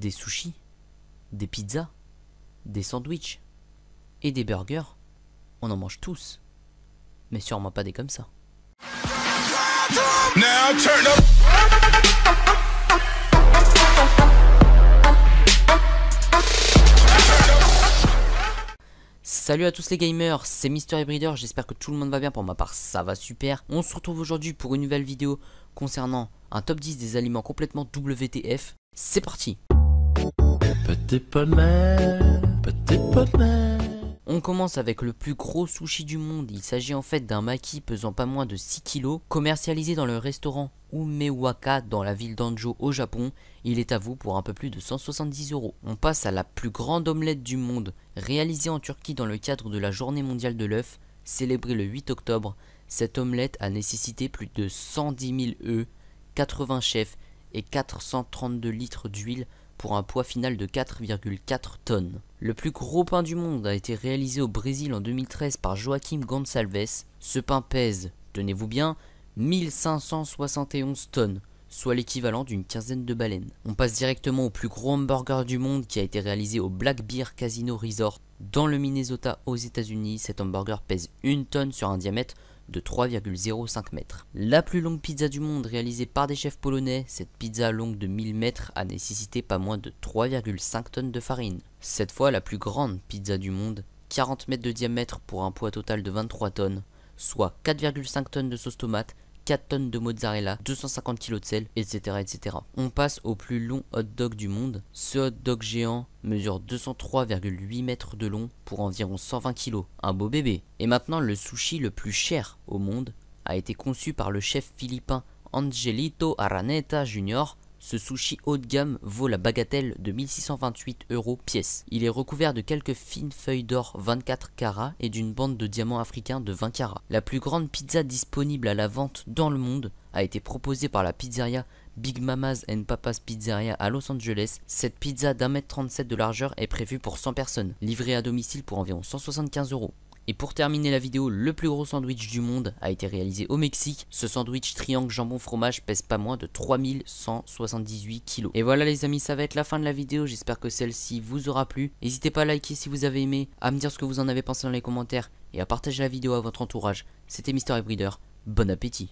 des sushis, des pizzas, des sandwichs et des burgers. On en mange tous, mais sûrement pas des comme ça. Salut à tous les gamers, c'est Mister Breeder, j'espère que tout le monde va bien, pour ma part ça va super. On se retrouve aujourd'hui pour une nouvelle vidéo concernant un top 10 des aliments complètement WTF. C'est parti Petit petit On commence avec le plus gros sushi du monde, il s'agit en fait d'un maquis pesant pas moins de 6 kg, commercialisé dans le restaurant Umewaka dans la ville d'Anjo au Japon, il est à vous pour un peu plus de 170 euros. On passe à la plus grande omelette du monde, réalisée en Turquie dans le cadre de la journée mondiale de l'œuf, célébrée le 8 octobre, cette omelette a nécessité plus de 110 000 œufs, 80 chefs et 432 litres d'huile pour un poids final de 4,4 tonnes. Le plus gros pain du monde a été réalisé au Brésil en 2013 par Joaquim Gonsalves. Ce pain pèse, tenez-vous bien, 1571 tonnes, soit l'équivalent d'une quinzaine de baleines. On passe directement au plus gros hamburger du monde qui a été réalisé au Black Bear Casino Resort dans le Minnesota aux États-Unis. Cet hamburger pèse 1 tonne sur un diamètre de 3,05 m. La plus longue pizza du monde réalisée par des chefs polonais, cette pizza longue de 1000 mètres a nécessité pas moins de 3,5 tonnes de farine. Cette fois la plus grande pizza du monde, 40 mètres de diamètre pour un poids total de 23 tonnes, soit 4,5 tonnes de sauce tomate, 4 tonnes de mozzarella, 250 kg de sel, etc., etc. On passe au plus long hot dog du monde. Ce hot dog géant mesure 203,8 mètres de long pour environ 120 kg, un beau bébé. Et maintenant, le sushi le plus cher au monde a été conçu par le chef philippin Angelito Araneta Jr. Ce sushi haut de gamme vaut la bagatelle de 1628 euros pièce. Il est recouvert de quelques fines feuilles d'or 24 carats et d'une bande de diamants africains de 20 carats. La plus grande pizza disponible à la vente dans le monde a été proposée par la pizzeria Big Mama's and Papa's Pizzeria à Los Angeles. Cette pizza d'un mètre 37 de largeur est prévue pour 100 personnes, livrée à domicile pour environ 175 euros. Et pour terminer la vidéo, le plus gros sandwich du monde a été réalisé au Mexique. Ce sandwich triangle jambon fromage pèse pas moins de 3178 kg. Et voilà les amis, ça va être la fin de la vidéo. J'espère que celle-ci vous aura plu. N'hésitez pas à liker si vous avez aimé, à me dire ce que vous en avez pensé dans les commentaires et à partager la vidéo à votre entourage. C'était Mister Breeder. Bon appétit